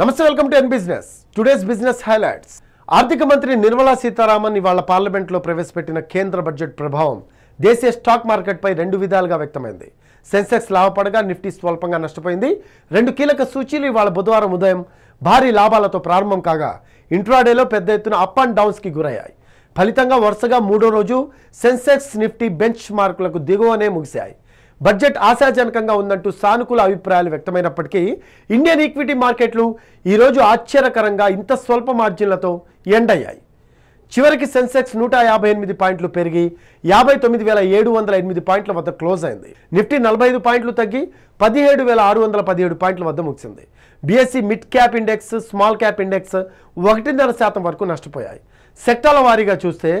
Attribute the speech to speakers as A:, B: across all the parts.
A: నమస్తే welcome to N business today's business highlights ఆర్థిక మంత్రి నిర్మలా సీతారామన్ ఇవాళ పార్లమెంట్లో ప్రవేశపెట్టిన కేంద్ర బడ్జెట్ ప్రభావం దేశీయ స్టాక్ మార్కెట్పై రెండు విధాలుగా వ్యక్తమైంది సెన్సెక్స్ లాభపడగా నిఫ్టీ స్వల్పంగా నష్టపోయింది రెండు కీలక సూచీలు ఇవాళ బుధవారం ఉదయం భారీ లాభాలతో ప్రారంభం కాగా ఇంట్రాడేలో పెద్ద ఎత్తున అప్ అండ్ డౌన్స్కి గురయ్యాయి ఫలితంగా వరుసగా మూడో రోజు సెన్సెక్స్ నిఫ్టీ బెంచ్ మార్కులకు దిగువనే ముగిశాయి బడ్జెట్ ఆశాజనకంగా ఉందంటూ సానుకూల అభిప్రాయాలు వ్యక్తమైనప్పటికీ ఇండియన్ ఈక్విటీ మార్కెట్లు ఈరోజు ఆశ్చర్యకరంగా ఇంత స్వల్ప మార్జిన్లతో ఎండయ్యాయి చివరికి సెన్సెక్స్ నూట యాభై ఎనిమిది పాయింట్లు పెరిగి యాభై తొమ్మిది వేల ఏడు వందల ఎనిమిది పాయింట్ల వద్ద క్లోజ్ అయింది నిఫ్టీ నలభై ఐదు పాయింట్లు తగ్గి పదిహేడు వేల ఆరు వందల పదిహేడు పాయింట్ల వద్ద ముగిసింది BSE mid cap index small cap index ఒకటిన్నర శాతం వరకు నష్టపోయాయి సెక్టార్ల వారీగా చూస్తే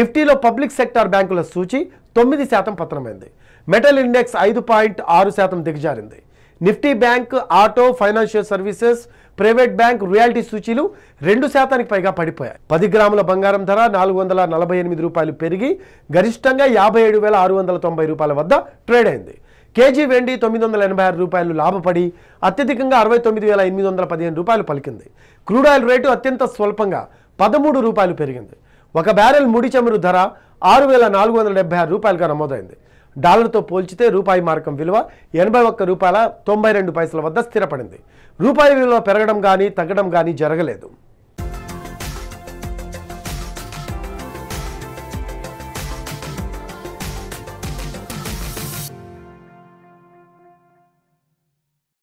A: నిఫ్టీలో పబ్లిక్ సెక్టార్ బ్యాంకుల సూచి తొమ్మిది శాతం పతనమైంది మెటల్ ఇండెక్స్ ఐదు పాయింట్ ఆరు శాతం దిగజారింది Nifty bank auto financial services private bank realty సూచీలు రెండు శాతానికి పైగా పడిపోయాయి పది గ్రాముల బంగారం ధర నాలుగు వందల నలభై ఎనిమిది రూపాయలు పెరిగి గరిష్టంగా యాభై ఏడు వేల ఆరు వందల తొంభై రూపాయల వద్ద ట్రేడ్ అయింది కేజీ వెండి తొమ్మిది వందల ఎనభై ఆరు రూపాయలు లాభపడి అత్యధికంగా అరవై తొమ్మిది వేల ఎనిమిది వందల పదిహేను రూపాయలు పలికింది క్రూడ్ ఆయిల్ రేటు అత్యంత స్వల్పంగా పదమూడు రూపాయలు పెరిగింది ఒక బ్యారెల్ ముడి చమురు ధర ఆరు వేల నాలుగు వందల డెబ్బై ఆరు రూపాయలుగా నమోదైంది డాలర్తో పోల్చితే రూపాయి మార్కం విలువ ఎనభై ఒక్క రూపాయల తొంభై రెండు పైసల వద్ద స్థిరపడింది రూపాయి విలువ పెరగడం కానీ తగ్గడం కానీ జరగలేదు